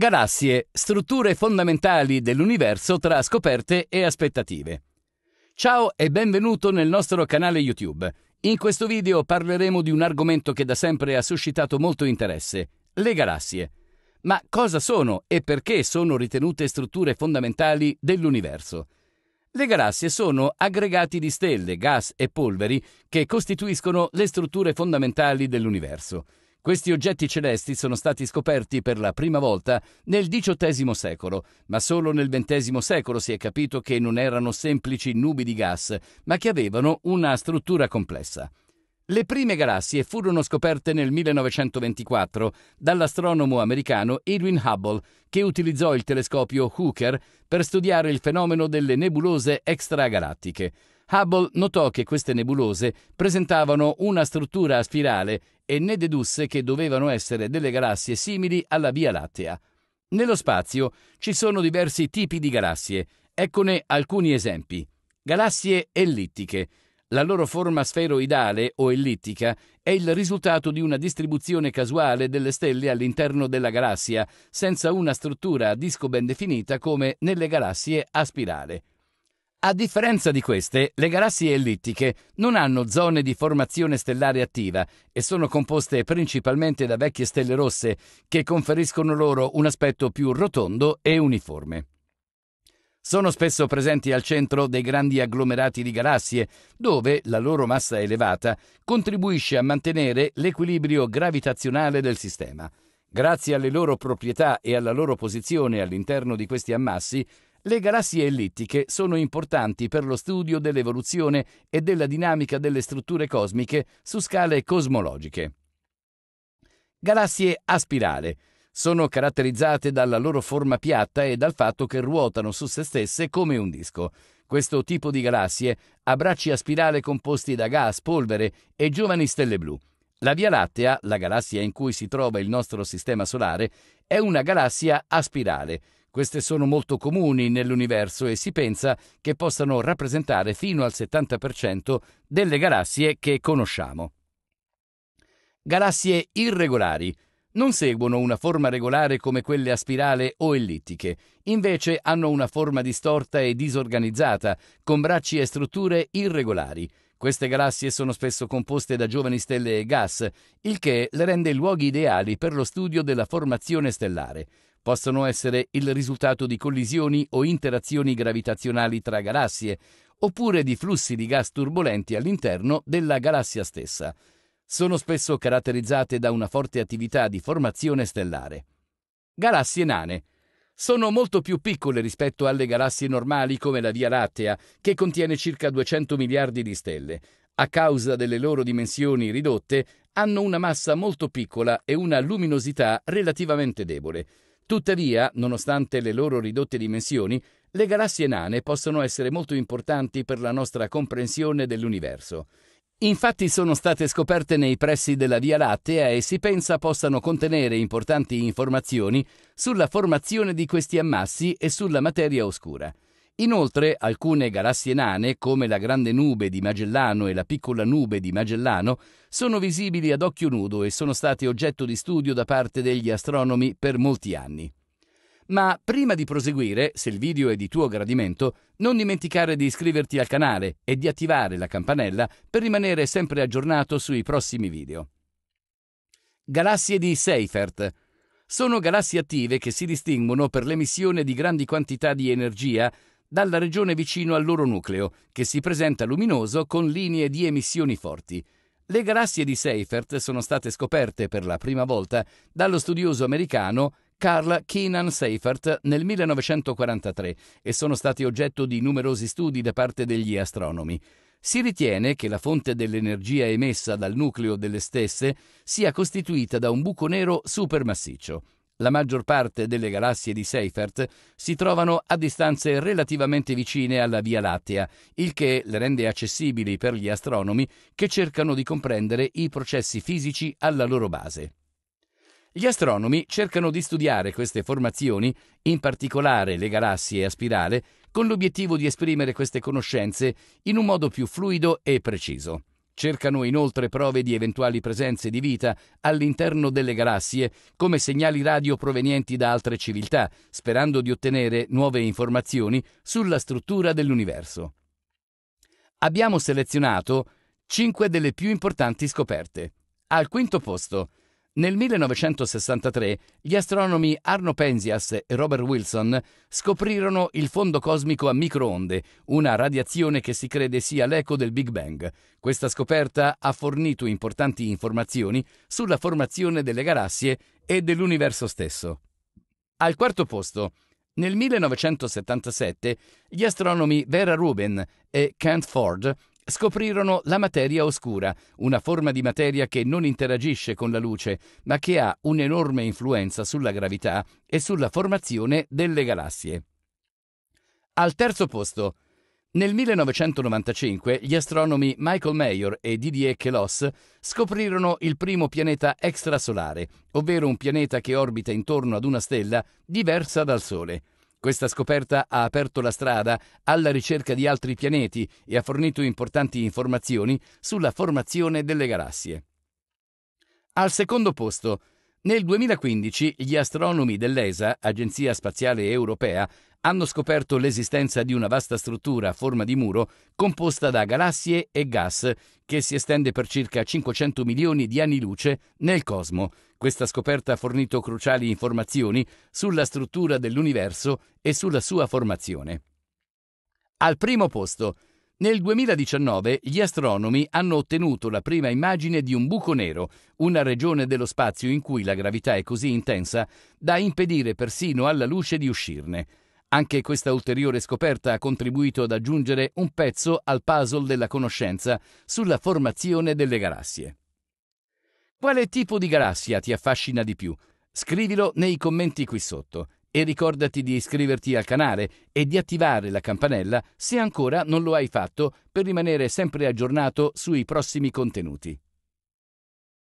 Galassie, strutture fondamentali dell'universo tra scoperte e aspettative. Ciao e benvenuto nel nostro canale YouTube. In questo video parleremo di un argomento che da sempre ha suscitato molto interesse, le galassie. Ma cosa sono e perché sono ritenute strutture fondamentali dell'universo? Le galassie sono aggregati di stelle, gas e polveri che costituiscono le strutture fondamentali dell'universo. Questi oggetti celesti sono stati scoperti per la prima volta nel XVIII secolo, ma solo nel XX secolo si è capito che non erano semplici nubi di gas, ma che avevano una struttura complessa. Le prime galassie furono scoperte nel 1924 dall'astronomo americano Edwin Hubble, che utilizzò il telescopio Hooker per studiare il fenomeno delle nebulose extragalattiche. Hubble notò che queste nebulose presentavano una struttura a spirale e ne dedusse che dovevano essere delle galassie simili alla Via Lattea. Nello spazio ci sono diversi tipi di galassie, eccone alcuni esempi. Galassie ellittiche. La loro forma sferoidale o ellittica è il risultato di una distribuzione casuale delle stelle all'interno della galassia, senza una struttura a disco ben definita come nelle galassie a spirale. A differenza di queste, le galassie ellittiche non hanno zone di formazione stellare attiva e sono composte principalmente da vecchie stelle rosse che conferiscono loro un aspetto più rotondo e uniforme. Sono spesso presenti al centro dei grandi agglomerati di galassie, dove la loro massa elevata contribuisce a mantenere l'equilibrio gravitazionale del sistema. Grazie alle loro proprietà e alla loro posizione all'interno di questi ammassi, le galassie ellittiche sono importanti per lo studio dell'evoluzione e della dinamica delle strutture cosmiche su scale cosmologiche. Galassie a spirale sono caratterizzate dalla loro forma piatta e dal fatto che ruotano su se stesse come un disco. Questo tipo di galassie ha bracci a spirale composti da gas, polvere e giovani stelle blu. La Via Lattea, la galassia in cui si trova il nostro sistema solare, è una galassia a spirale queste sono molto comuni nell'universo e si pensa che possano rappresentare fino al 70% delle galassie che conosciamo. Galassie irregolari non seguono una forma regolare come quelle a spirale o ellittiche, invece hanno una forma distorta e disorganizzata, con bracci e strutture irregolari. Queste galassie sono spesso composte da giovani stelle e gas, il che le rende luoghi ideali per lo studio della formazione stellare possono essere il risultato di collisioni o interazioni gravitazionali tra galassie, oppure di flussi di gas turbolenti all'interno della galassia stessa. Sono spesso caratterizzate da una forte attività di formazione stellare. Galassie nane sono molto più piccole rispetto alle galassie normali come la Via Lattea, che contiene circa 200 miliardi di stelle. A causa delle loro dimensioni ridotte, hanno una massa molto piccola e una luminosità relativamente debole. Tuttavia, nonostante le loro ridotte dimensioni, le galassie nane possono essere molto importanti per la nostra comprensione dell'universo. Infatti sono state scoperte nei pressi della Via Lattea e si pensa possano contenere importanti informazioni sulla formazione di questi ammassi e sulla materia oscura. Inoltre alcune galassie nane, come la Grande Nube di Magellano e la Piccola Nube di Magellano, sono visibili ad occhio nudo e sono state oggetto di studio da parte degli astronomi per molti anni. Ma prima di proseguire, se il video è di tuo gradimento, non dimenticare di iscriverti al canale e di attivare la campanella per rimanere sempre aggiornato sui prossimi video. Galassie di Seifert sono galassie attive che si distinguono per l'emissione di grandi quantità di energia dalla regione vicino al loro nucleo, che si presenta luminoso con linee di emissioni forti. Le galassie di Seifert sono state scoperte per la prima volta dallo studioso americano Carl Keenan Seifert nel 1943 e sono stati oggetto di numerosi studi da parte degli astronomi. Si ritiene che la fonte dell'energia emessa dal nucleo delle stesse sia costituita da un buco nero supermassiccio. La maggior parte delle galassie di Seifert si trovano a distanze relativamente vicine alla Via Lattea, il che le rende accessibili per gli astronomi che cercano di comprendere i processi fisici alla loro base. Gli astronomi cercano di studiare queste formazioni, in particolare le galassie a spirale, con l'obiettivo di esprimere queste conoscenze in un modo più fluido e preciso. Cercano inoltre prove di eventuali presenze di vita all'interno delle galassie come segnali radio provenienti da altre civiltà, sperando di ottenere nuove informazioni sulla struttura dell'universo. Abbiamo selezionato 5 delle più importanti scoperte. Al quinto posto, nel 1963 gli astronomi Arno Penzias e Robert Wilson scoprirono il fondo cosmico a microonde, una radiazione che si crede sia l'eco del Big Bang. Questa scoperta ha fornito importanti informazioni sulla formazione delle galassie e dell'universo stesso. Al quarto posto, nel 1977 gli astronomi Vera Rubin e Kent Ford scoprirono la materia oscura, una forma di materia che non interagisce con la luce, ma che ha un'enorme influenza sulla gravità e sulla formazione delle galassie. Al terzo posto, nel 1995 gli astronomi Michael Mayer e Didier Queloz scoprirono il primo pianeta extrasolare, ovvero un pianeta che orbita intorno ad una stella diversa dal Sole. Questa scoperta ha aperto la strada alla ricerca di altri pianeti e ha fornito importanti informazioni sulla formazione delle galassie. Al secondo posto, nel 2015 gli astronomi dell'ESA, Agenzia Spaziale Europea, hanno scoperto l'esistenza di una vasta struttura a forma di muro composta da galassie e gas che si estende per circa 500 milioni di anni luce nel cosmo. Questa scoperta ha fornito cruciali informazioni sulla struttura dell'universo e sulla sua formazione. Al primo posto, nel 2019 gli astronomi hanno ottenuto la prima immagine di un buco nero, una regione dello spazio in cui la gravità è così intensa da impedire persino alla luce di uscirne. Anche questa ulteriore scoperta ha contribuito ad aggiungere un pezzo al puzzle della conoscenza sulla formazione delle galassie. Quale tipo di galassia ti affascina di più? Scrivilo nei commenti qui sotto e ricordati di iscriverti al canale e di attivare la campanella se ancora non lo hai fatto per rimanere sempre aggiornato sui prossimi contenuti.